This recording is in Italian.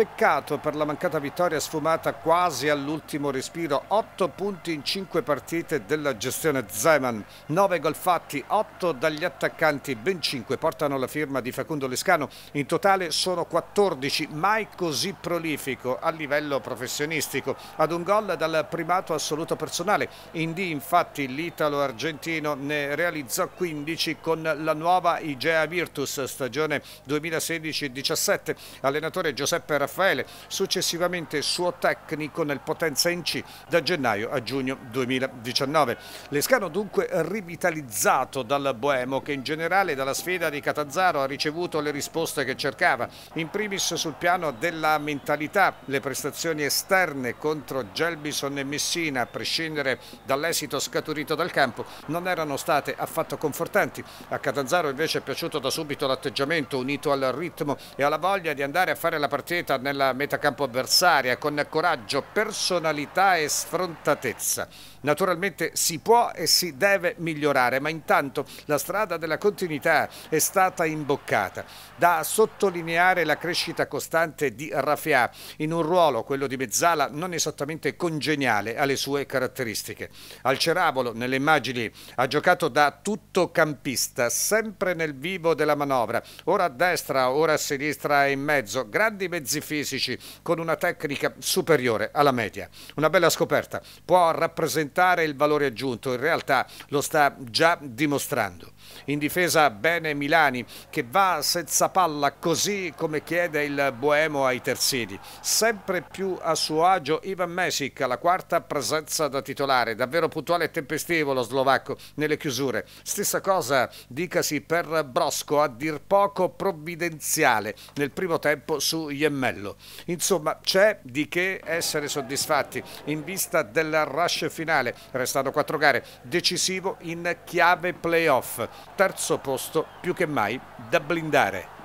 Peccato per la mancata vittoria sfumata quasi all'ultimo respiro. 8 punti in 5 partite della gestione Zeman. 9 gol fatti, 8 dagli attaccanti, ben 5 portano la firma di Facundo Lescano. In totale sono 14, mai così prolifico a livello professionistico. Ad un gol dal primato assoluto personale. In D infatti l'italo-argentino ne realizzò 15 con la nuova Igea Virtus stagione 2016-17. Allenatore Giuseppe Raffaele Raffaele, successivamente suo tecnico nel Potenza in C da gennaio a giugno 2019. Lescano dunque rivitalizzato dal Boemo che in generale dalla sfida di Catanzaro ha ricevuto le risposte che cercava, in primis sul piano della mentalità, le prestazioni esterne contro Gelbison e Messina, a prescindere dall'esito scaturito dal campo, non erano state affatto confortanti. A Catanzaro invece è piaciuto da subito l'atteggiamento unito al ritmo e alla voglia di andare a fare la partita nella metacampo avversaria con coraggio, personalità e sfrontatezza. Naturalmente si può e si deve migliorare, ma intanto la strada della continuità è stata imboccata. Da sottolineare la crescita costante di Raffià in un ruolo, quello di mezzala, non esattamente congeniale alle sue caratteristiche. Al Ceravolo, nelle immagini, ha giocato da tutto campista, sempre nel vivo della manovra, ora a destra, ora a sinistra e in mezzo. Grandi mezzi quasi fisici, con una tecnica superiore alla media. Una bella scoperta, può rappresentare il valore aggiunto, in realtà lo sta già dimostrando. In difesa bene Milani che va senza palla così come chiede il Boemo ai terzini. Sempre più a suo agio Ivan Mesic la quarta presenza da titolare, davvero puntuale e tempestivo lo slovacco nelle chiusure. Stessa cosa dicasi per Brosco, a dir poco provvidenziale nel primo tempo su Yemmer livello. Insomma, c'è di che essere soddisfatti in vista del rush finale, restano quattro gare, decisivo in chiave playoff, terzo posto più che mai da blindare.